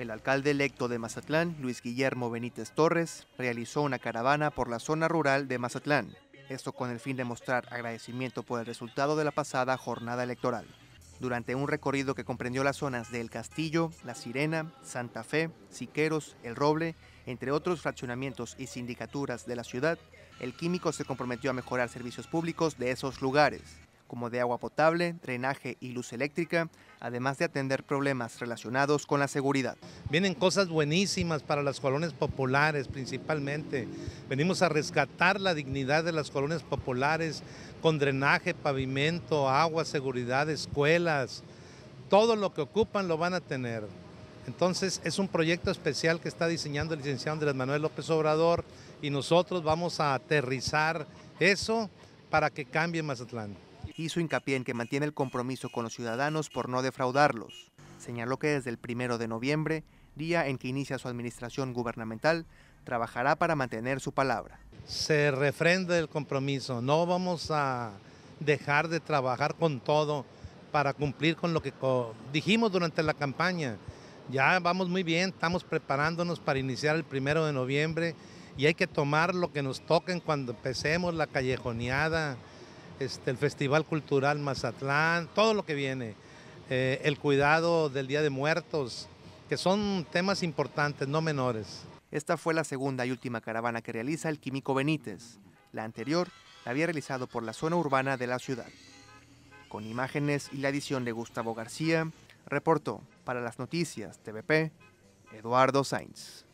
El alcalde electo de Mazatlán, Luis Guillermo Benítez Torres, realizó una caravana por la zona rural de Mazatlán, esto con el fin de mostrar agradecimiento por el resultado de la pasada jornada electoral. Durante un recorrido que comprendió las zonas de El Castillo, La Sirena, Santa Fe, Siqueros, El Roble, entre otros fraccionamientos y sindicaturas de la ciudad, el químico se comprometió a mejorar servicios públicos de esos lugares, como de agua potable, drenaje y luz eléctrica, además de atender problemas relacionados con la seguridad. Vienen cosas buenísimas para las colonias populares principalmente. Venimos a rescatar la dignidad de las colonias populares con drenaje, pavimento, agua, seguridad, escuelas. Todo lo que ocupan lo van a tener. Entonces es un proyecto especial que está diseñando el licenciado Andrés Manuel López Obrador y nosotros vamos a aterrizar eso para que cambie Mazatlán hizo hincapié en que mantiene el compromiso con los ciudadanos por no defraudarlos. Señaló que desde el primero de noviembre, día en que inicia su administración gubernamental, trabajará para mantener su palabra. Se refrenda el compromiso, no vamos a dejar de trabajar con todo para cumplir con lo que dijimos durante la campaña. Ya vamos muy bien, estamos preparándonos para iniciar el primero de noviembre y hay que tomar lo que nos toquen cuando empecemos la callejoneada, este, el Festival Cultural Mazatlán, todo lo que viene, eh, el cuidado del Día de Muertos, que son temas importantes, no menores. Esta fue la segunda y última caravana que realiza el Químico Benítez. La anterior la había realizado por la zona urbana de la ciudad. Con imágenes y la edición de Gustavo García, reportó para las noticias TVP Eduardo Sainz.